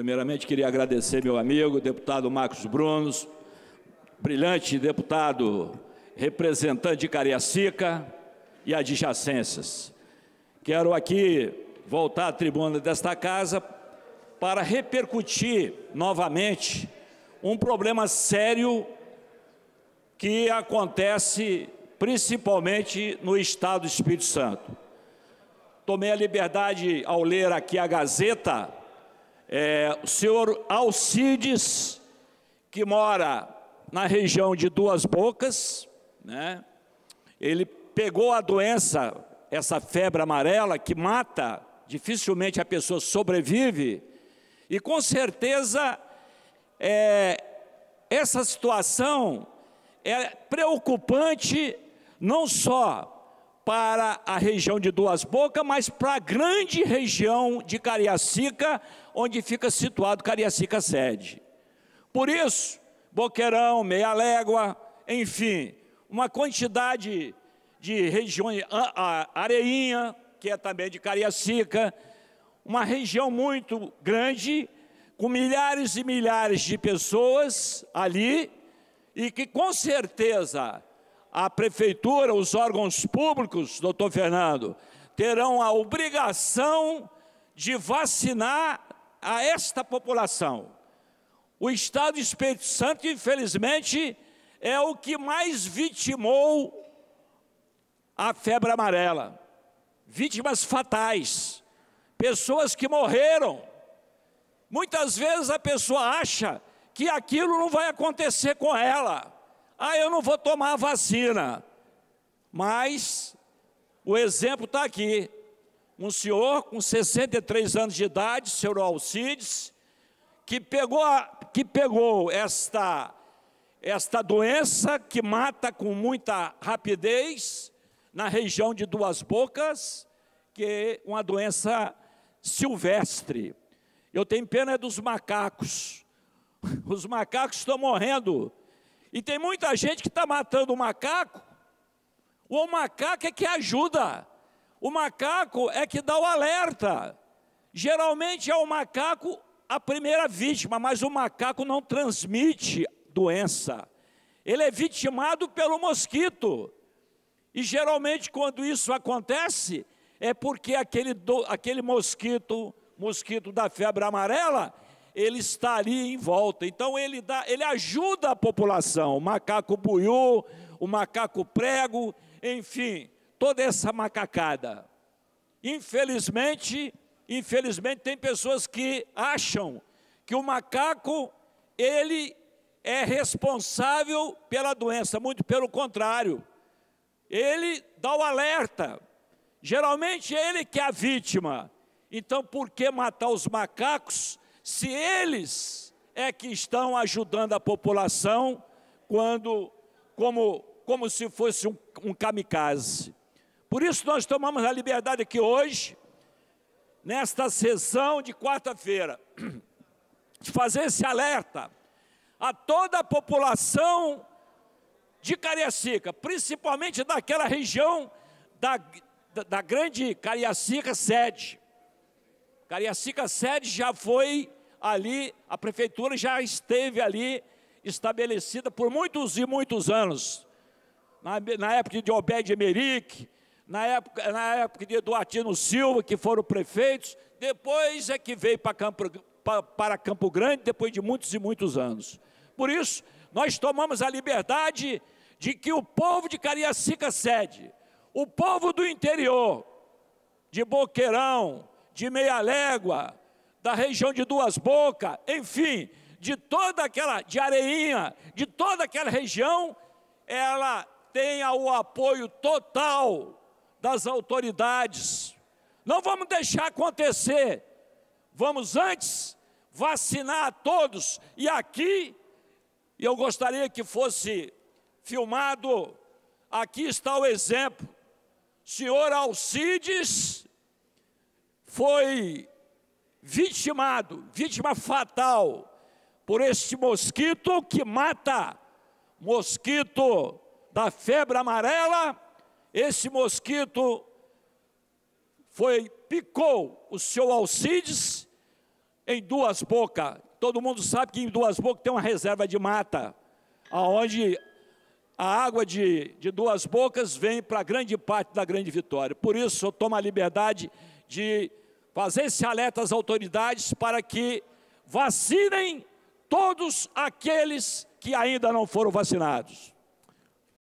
Primeiramente, queria agradecer meu amigo, deputado Marcos Brunos, brilhante deputado representante de Cariacica e adjacências. Quero aqui voltar à tribuna desta casa para repercutir novamente um problema sério que acontece principalmente no Estado do Espírito Santo. Tomei a liberdade, ao ler aqui a Gazeta, é, o senhor Alcides, que mora na região de Duas Bocas, né? ele pegou a doença, essa febre amarela que mata, dificilmente a pessoa sobrevive, e com certeza é, essa situação é preocupante não só para a região de Duas Bocas, mas para a grande região de Cariacica, onde fica situado Cariacica sede. Por isso, Boqueirão, Meia Légua, enfim, uma quantidade de regiões, Areinha, que é também de Cariacica, uma região muito grande, com milhares e milhares de pessoas ali, e que com certeza a prefeitura, os órgãos públicos, doutor Fernando, terão a obrigação de vacinar a esta população. O Estado do Espírito Santo, infelizmente, é o que mais vitimou a febre amarela. Vítimas fatais, pessoas que morreram. Muitas vezes a pessoa acha que aquilo não vai acontecer com ela ah, eu não vou tomar a vacina. Mas o exemplo está aqui. Um senhor com 63 anos de idade, senhor Alcides, que pegou, a, que pegou esta, esta doença que mata com muita rapidez na região de Duas Bocas, que é uma doença silvestre. Eu tenho pena dos macacos. Os macacos estão morrendo e tem muita gente que está matando o macaco, o macaco é que ajuda, o macaco é que dá o alerta. Geralmente é o macaco a primeira vítima, mas o macaco não transmite doença. Ele é vitimado pelo mosquito. E geralmente, quando isso acontece, é porque aquele, do, aquele mosquito, mosquito da febre amarela, ele está ali em volta. Então ele dá, ele ajuda a população, o macaco buiú, o macaco prego, enfim, toda essa macacada. Infelizmente, infelizmente tem pessoas que acham que o macaco ele é responsável pela doença, muito pelo contrário. Ele dá o alerta. Geralmente é ele que é a vítima. Então, por que matar os macacos se eles é que estão ajudando a população quando como como se fosse um, um kamikaze. Por isso nós tomamos a liberdade aqui hoje, nesta sessão de quarta-feira, de fazer esse alerta a toda a população de Cariacica, principalmente daquela região da, da, da grande Cariacica sede, Cariacica sede já foi ali, a prefeitura já esteve ali estabelecida por muitos e muitos anos. Na, na época de Obed Emerick, na época, na época de Eduardo Silva, que foram prefeitos, depois é que veio para Campo, para, Campo Grande, depois de muitos e muitos anos. Por isso, nós tomamos a liberdade de que o povo de Cariacica sede, o povo do interior, de Boqueirão, de Meia Légua, da região de Duas Bocas, enfim, de toda aquela, de Areinha, de toda aquela região, ela tenha o apoio total das autoridades. Não vamos deixar acontecer. Vamos antes vacinar a todos. E aqui, eu gostaria que fosse filmado, aqui está o exemplo. Senhor Alcides foi vitimado, vítima fatal, por este mosquito que mata, mosquito da febre amarela, esse mosquito foi, picou o seu Alcides em duas bocas. Todo mundo sabe que em duas bocas tem uma reserva de mata, aonde a água de, de duas bocas vem para grande parte da grande vitória. Por isso, eu tomo a liberdade de fazer esse alerta às autoridades para que vacinem todos aqueles que ainda não foram vacinados.